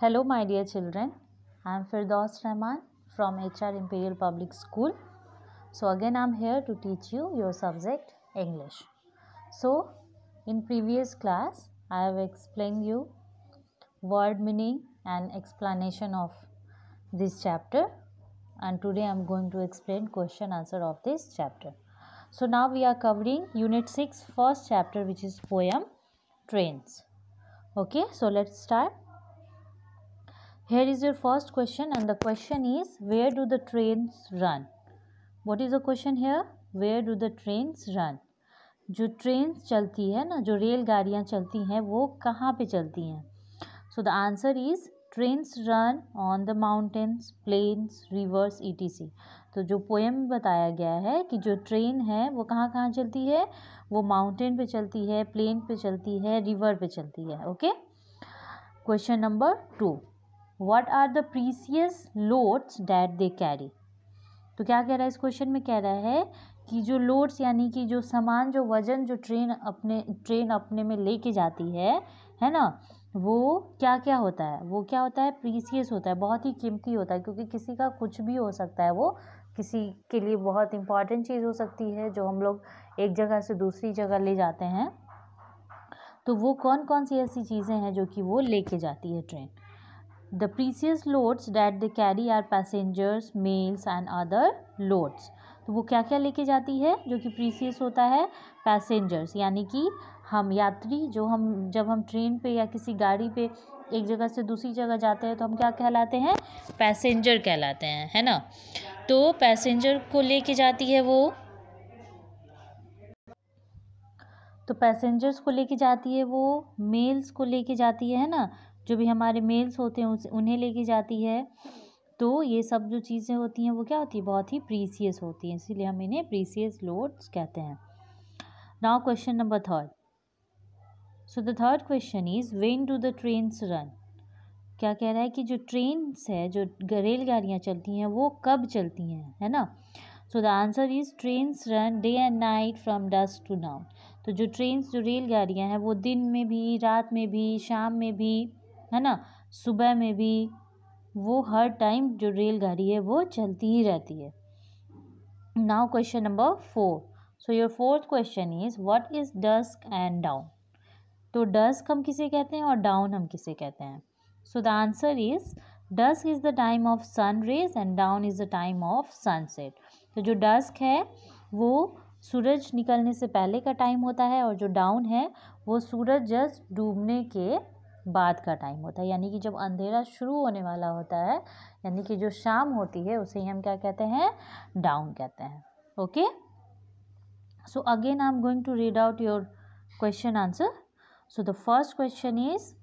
Hello, my dear children. I am Firdaus Rahman from HR Imperial Public School. So, again, I am here to teach you your subject English. So, in previous class, I have explained you word meaning and explanation of this chapter, and today I am going to explain question answer of this chapter. So, now we are covering Unit 6, first chapter, which is poem Trains. Okay, so let's start here is your first question and the question is where do the trains run what is the question here where do the trains run जो train चलती है ना जो रेलगाड़ियाँ चलती हैं वो कहाँ पे चलती हैं so the answer is trains run on the mountains plains rivers E T C तो जो पोएम बताया गया है कि जो ट्रेन है वो कहाँ कहाँ चलती है वो माउंटेन पे चलती है प्लेन पे चलती है रिवर पे चलती है okay question number two what are the precious loads that they carry तो क्या कह रहा है इस क्वेश्चन में कह रहा है कि जो लोड्स यानी कि जो सामान जो वजन जो ट्रेन अपने ट्रेन अपने में लेके जाती है है ना वो क्या क्या होता है वो क्या होता है प्रीसियस होता है बहुत ही कीमती होता है क्योंकि किसी का कुछ भी हो सकता है वो किसी के लिए बहुत इंपॉर्टेंट चीज़ हो सकती है जो हम लोग एक जगह से दूसरी जगह ले जाते हैं तो वो कौन कौन सी ऐसी चीज़ें हैं जो कि वो लेके जाती है train the precious loads that the carry are passengers mails and other loads तो वो क्या क्या लेके जाती है जो कि प्रीसियस होता है पैसेंजर्स यानी कि हम यात्री जो हम जब हम ट्रेन पे या किसी गाड़ी पे एक जगह से दूसरी जगह जाते हैं तो हम क्या कहलाते हैं पैसेंजर कहलाते हैं है ना तो पैसेंजर को लेके जाती है वो तो पैसेंजर्स को लेके जाती है वो मेल्स को लेके जाती है ना जो भी हमारे मेल्स होते हैं उसे उन्हें लेके जाती है तो ये सब जो चीज़ें होती हैं वो क्या होती है बहुत ही प्रीसियस होती हैं इसीलिए हम इन्हें प्रीसियस लोड्स कहते हैं now question number third so the third question is when do the trains run क्या कह रहा है कि जो ट्रेन्स है जो रेलगाड़ियाँ चलती हैं वो कब चलती हैं है ना so the answer is trains run day and night from dusk to dawn तो जो ट्रेन्स जो रेलगाड़ियाँ हैं वो दिन में भी रात में भी शाम में भी है ना सुबह में भी वो हर टाइम जो रेलगाड़ी है वो चलती ही रहती है now question number four so your fourth question is what is dusk and dawn तो डस्क हम किसे कहते हैं और डाउन हम किसे कहते हैं so the answer is dusk is the time of sunrise and dawn is the time of sunset तो जो डस्क है वो सूरज निकलने से पहले का टाइम होता है और जो डाउन है वो सूरज जस्ट डूबने के बाद का टाइम होता है यानी कि जब अंधेरा शुरू होने वाला होता है यानी कि जो शाम होती है उसे ही हम क्या कहते हैं डाउन कहते हैं okay so again I am going to read out your question answer so the first question is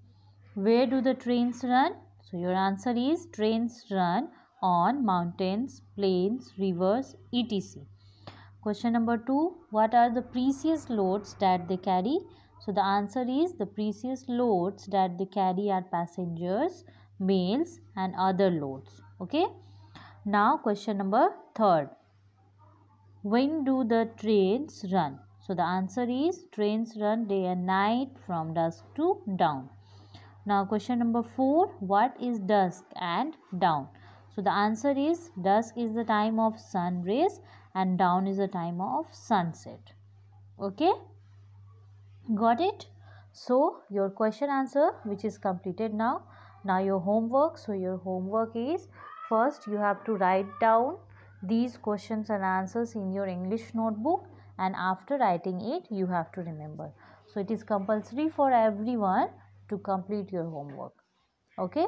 where do the trains run so your answer is trains run on mountains plains rivers E T C question number two what are the precious loads that they carry So the answer is the precious loads that they carry are passengers, mails and other loads. Okay. Now question number third. When do the trains run? So the answer is trains run day and night from dusk to dawn. Now question number 4. What is dusk and dawn? So the answer is dusk is the time of sun rays and dawn is the time of sunset. Okay got it so your question answer which is completed now now your homework so your homework is first you have to write down these questions and answers in your english notebook and after writing it you have to remember so it is compulsory for everyone to complete your homework okay